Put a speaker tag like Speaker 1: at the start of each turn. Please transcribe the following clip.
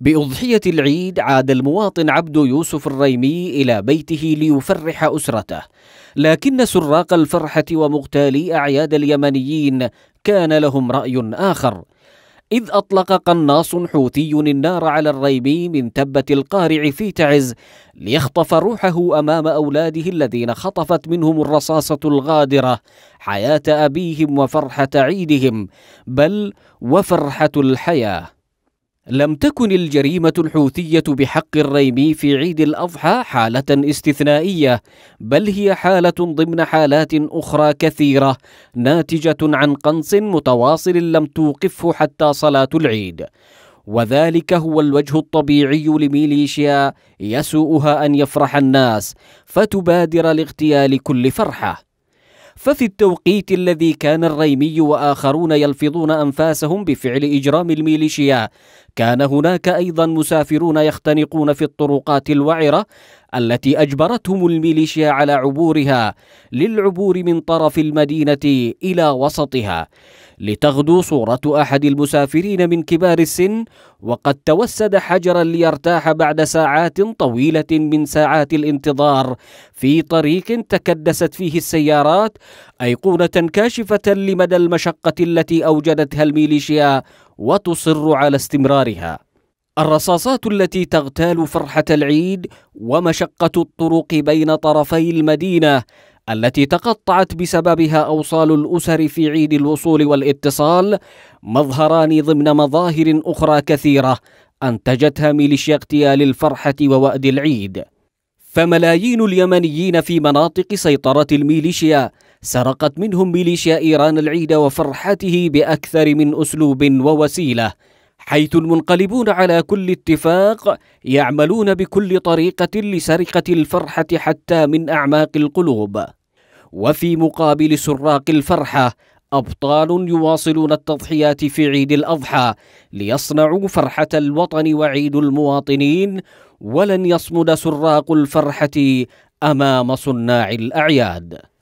Speaker 1: بأضحية العيد عاد المواطن عبد يوسف الريمي إلى بيته ليفرح أسرته لكن سراق الفرحة ومغتالي أعياد اليمنيين كان لهم رأي آخر إذ أطلق قناص حوثي النار على الريمي من تبة القارع في تعز ليخطف روحه أمام أولاده الذين خطفت منهم الرصاصة الغادرة حياة أبيهم وفرحة عيدهم بل وفرحة الحياة لم تكن الجريمة الحوثية بحق الريمي في عيد الأضحى حالة استثنائية، بل هي حالة ضمن حالات أخرى كثيرة ناتجة عن قنص متواصل لم توقفه حتى صلاة العيد. وذلك هو الوجه الطبيعي لميليشيا يسوؤها أن يفرح الناس فتبادر لاغتيال كل فرحة. ففي التوقيت الذي كان الريمي وآخرون يلفظون أنفاسهم بفعل إجرام الميليشيا كان هناك أيضا مسافرون يختنقون في الطرقات الوعرة التي أجبرتهم الميليشيا على عبورها للعبور من طرف المدينة إلى وسطها لتغدو صورة أحد المسافرين من كبار السن وقد توسد حجرا ليرتاح بعد ساعات طويلة من ساعات الانتظار في طريق تكدست فيه السيارات أيقونة كاشفة لمدى المشقة التي أوجدتها الميليشيا وتصر على استمرارها الرصاصات التي تغتال فرحة العيد ومشقة الطرق بين طرفي المدينة التي تقطعت بسببها أوصال الأسر في عيد الوصول والاتصال مظهران ضمن مظاهر أخرى كثيرة أنتجتها ميليشيا اغتيال الفرحة ووأد العيد فملايين اليمنيين في مناطق سيطرة الميليشيا سرقت منهم ميليشيا إيران العيد وفرحته بأكثر من أسلوب ووسيلة حيث المنقلبون على كل اتفاق يعملون بكل طريقة لسرقة الفرحة حتى من أعماق القلوب وفي مقابل سراق الفرحة أبطال يواصلون التضحيات في عيد الأضحى ليصنعوا فرحة الوطن وعيد المواطنين ولن يصمد سراق الفرحة أمام صناع الأعياد